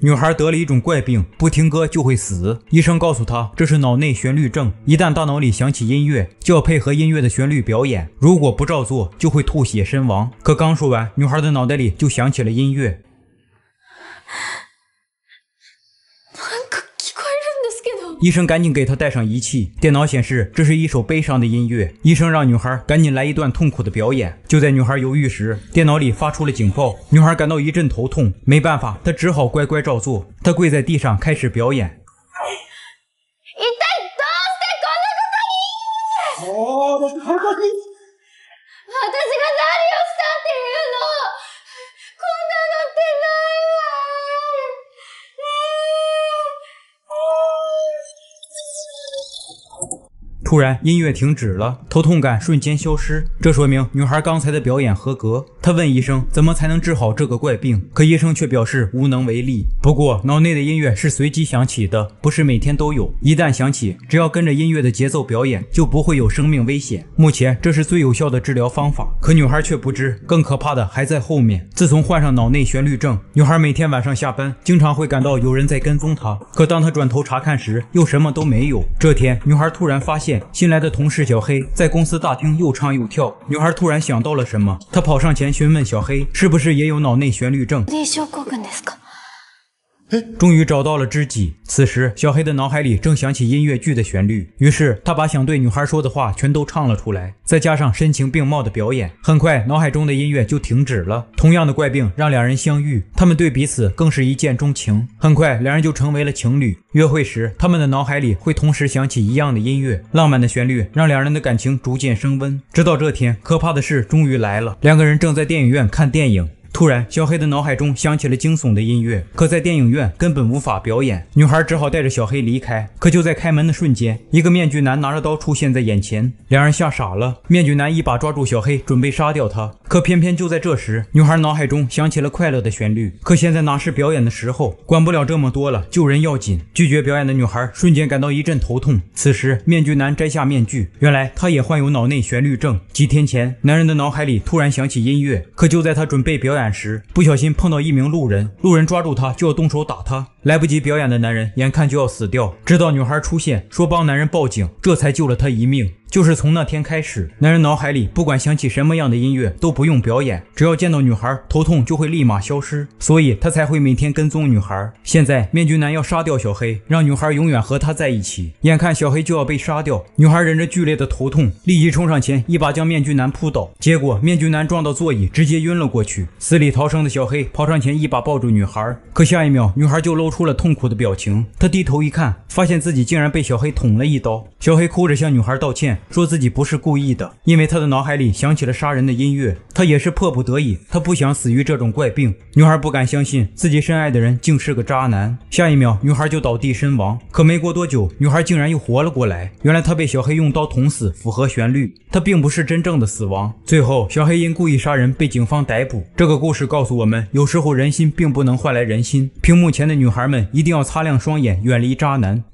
女孩得了一种怪病，不听歌就会死。医生告诉她，这是脑内旋律症，一旦大脑里响起音乐，就要配合音乐的旋律表演，如果不照做，就会吐血身亡。可刚说完，女孩的脑袋里就响起了音乐。医生赶紧给她戴上仪器，电脑显示这是一首悲伤的音乐。医生让女孩赶紧来一段痛苦的表演。就在女孩犹豫时，电脑里发出了警报，女孩感到一阵头痛，没办法，她只好乖乖照做。她跪在地上开始表演。突然音乐停止了，头痛感瞬间消失。这说明女孩刚才的表演合格。她问医生怎么才能治好这个怪病，可医生却表示无能为力。不过脑内的音乐是随机响起的，不是每天都有。一旦响起，只要跟着音乐的节奏表演，就不会有生命危险。目前这是最有效的治疗方法。可女孩却不知，更可怕的还在后面。自从患上脑内旋律症，女孩每天晚上下班，经常会感到有人在跟踪她。可当她转头查看时，又什么都没有。这天，女孩突然发现。新来的同事小黑在公司大厅又唱又跳，女孩突然想到了什么，她跑上前询问小黑是不是也有脑内旋律症。终于找到了知己。此时，小黑的脑海里正响起音乐剧的旋律，于是他把想对女孩说的话全都唱了出来，再加上深情并茂的表演，很快脑海中的音乐就停止了。同样的怪病让两人相遇，他们对彼此更是一见钟情。很快，两人就成为了情侣。约会时，他们的脑海里会同时响起一样的音乐，浪漫的旋律让两人的感情逐渐升温。直到这天，可怕的事终于来了。两个人正在电影院看电影。突然，小黑的脑海中响起了惊悚的音乐，可在电影院根本无法表演，女孩只好带着小黑离开。可就在开门的瞬间，一个面具男拿着刀出现在眼前，两人吓傻了。面具男一把抓住小黑，准备杀掉他。可偏偏就在这时，女孩脑海中响起了快乐的旋律。可现在哪是表演的时候，管不了这么多了，救人要紧。拒绝表演的女孩瞬间感到一阵头痛。此时，面具男摘下面具，原来他也患有脑内旋律症。几天前，男人的脑海里突然响起音乐，可就在他准备表演。时不小心碰到一名路人，路人抓住他就要动手打他。来不及表演的男人，眼看就要死掉，直到女孩出现，说帮男人报警，这才救了他一命。就是从那天开始，男人脑海里不管想起什么样的音乐都不用表演，只要见到女孩，头痛就会立马消失。所以他才会每天跟踪女孩。现在，面具男要杀掉小黑，让女孩永远和他在一起。眼看小黑就要被杀掉，女孩忍着剧烈的头痛，立即冲上前，一把将面具男扑倒。结果，面具男撞到座椅，直接晕了过去。死里逃生的小黑跑上前，一把抱住女孩，可下一秒，女孩就露出。出了痛苦的表情，他低头一看，发现自己竟然被小黑捅了一刀。小黑哭着向女孩道歉，说自己不是故意的，因为他的脑海里响起了杀人的音乐，他也是迫不得已。他不想死于这种怪病。女孩不敢相信自己深爱的人竟是个渣男。下一秒，女孩就倒地身亡。可没过多久，女孩竟然又活了过来。原来她被小黑用刀捅死，符合旋律，她并不是真正的死亡。最后，小黑因故意杀人被警方逮捕。这个故事告诉我们，有时候人心并不能换来人心。屏幕前的女孩。孩们一定要擦亮双眼，远离渣男。